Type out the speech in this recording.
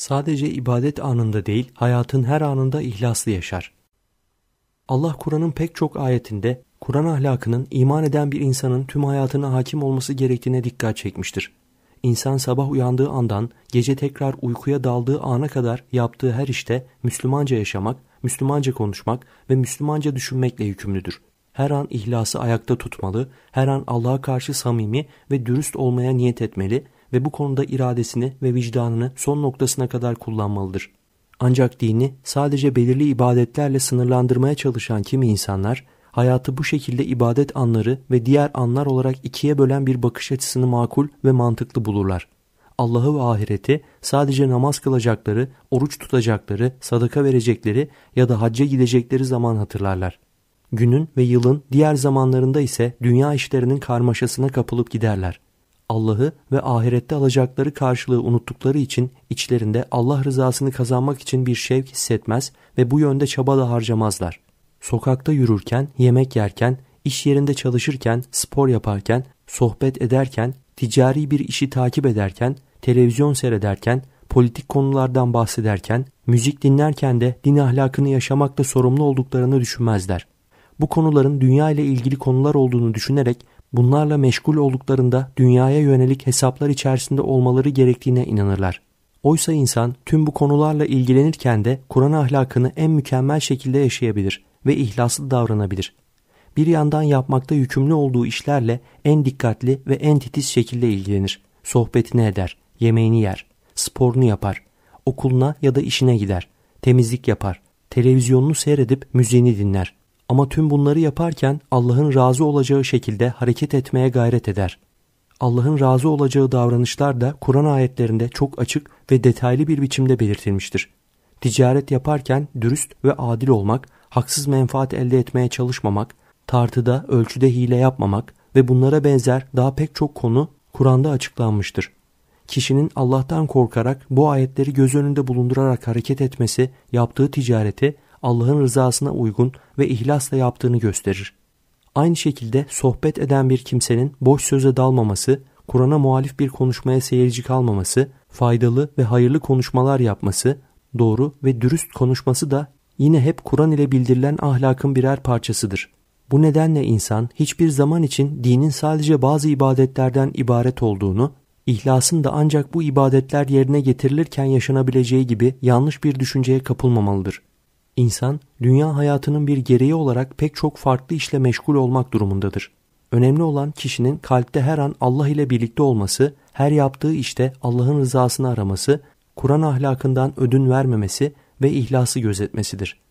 sadece ibadet anında değil, hayatın her anında ihlaslı yaşar. Allah Kur'an'ın pek çok ayetinde Kur'an ahlakının iman eden bir insanın tüm hayatına hakim olması gerektiğine dikkat çekmiştir. İnsan sabah uyandığı andan gece tekrar uykuya daldığı ana kadar yaptığı her işte Müslümanca yaşamak, Müslümanca konuşmak ve Müslümanca düşünmekle yükümlüdür. Her an ihlası ayakta tutmalı, her an Allah'a karşı samimi ve dürüst olmaya niyet etmeli ve bu konuda iradesini ve vicdanını son noktasına kadar kullanmalıdır. Ancak dini sadece belirli ibadetlerle sınırlandırmaya çalışan kimi insanlar, hayatı bu şekilde ibadet anları ve diğer anlar olarak ikiye bölen bir bakış açısını makul ve mantıklı bulurlar. Allah'ı ve ahireti sadece namaz kılacakları, oruç tutacakları, sadaka verecekleri ya da hacca gidecekleri zaman hatırlarlar. Günün ve yılın diğer zamanlarında ise dünya işlerinin karmaşasına kapılıp giderler. Allah'ı ve ahirette alacakları karşılığı unuttukları için içlerinde Allah rızasını kazanmak için bir şevk hissetmez ve bu yönde çaba da harcamazlar. Sokakta yürürken, yemek yerken, iş yerinde çalışırken, spor yaparken, sohbet ederken, ticari bir işi takip ederken, televizyon seyrederken, politik konulardan bahsederken, müzik dinlerken de din ahlakını yaşamakla sorumlu olduklarını düşünmezler. Bu konuların dünya ile ilgili konular olduğunu düşünerek Bunlarla meşgul olduklarında dünyaya yönelik hesaplar içerisinde olmaları gerektiğine inanırlar. Oysa insan tüm bu konularla ilgilenirken de Kur'an ahlakını en mükemmel şekilde yaşayabilir ve ihlaslı davranabilir. Bir yandan yapmakta yükümlü olduğu işlerle en dikkatli ve en titiz şekilde ilgilenir. Sohbetini eder, yemeğini yer, sporunu yapar, okuluna ya da işine gider, temizlik yapar, televizyonunu seyredip müziğini dinler, ama tüm bunları yaparken Allah'ın razı olacağı şekilde hareket etmeye gayret eder. Allah'ın razı olacağı davranışlar da Kur'an ayetlerinde çok açık ve detaylı bir biçimde belirtilmiştir. Ticaret yaparken dürüst ve adil olmak, haksız menfaat elde etmeye çalışmamak, tartıda, ölçüde hile yapmamak ve bunlara benzer daha pek çok konu Kur'an'da açıklanmıştır. Kişinin Allah'tan korkarak bu ayetleri göz önünde bulundurarak hareket etmesi, yaptığı ticareti Allah'ın rızasına uygun ve ihlasla yaptığını gösterir. Aynı şekilde sohbet eden bir kimsenin boş söze dalmaması, Kur'an'a muhalif bir konuşmaya seyirci kalmaması, faydalı ve hayırlı konuşmalar yapması, doğru ve dürüst konuşması da yine hep Kur'an ile bildirilen ahlakın birer parçasıdır. Bu nedenle insan hiçbir zaman için dinin sadece bazı ibadetlerden ibaret olduğunu, ihlasın da ancak bu ibadetler yerine getirilirken yaşanabileceği gibi yanlış bir düşünceye kapılmamalıdır. İnsan, dünya hayatının bir gereği olarak pek çok farklı işle meşgul olmak durumundadır. Önemli olan kişinin kalpte her an Allah ile birlikte olması, her yaptığı işte Allah'ın rızasını araması, Kur'an ahlakından ödün vermemesi ve ihlası gözetmesidir.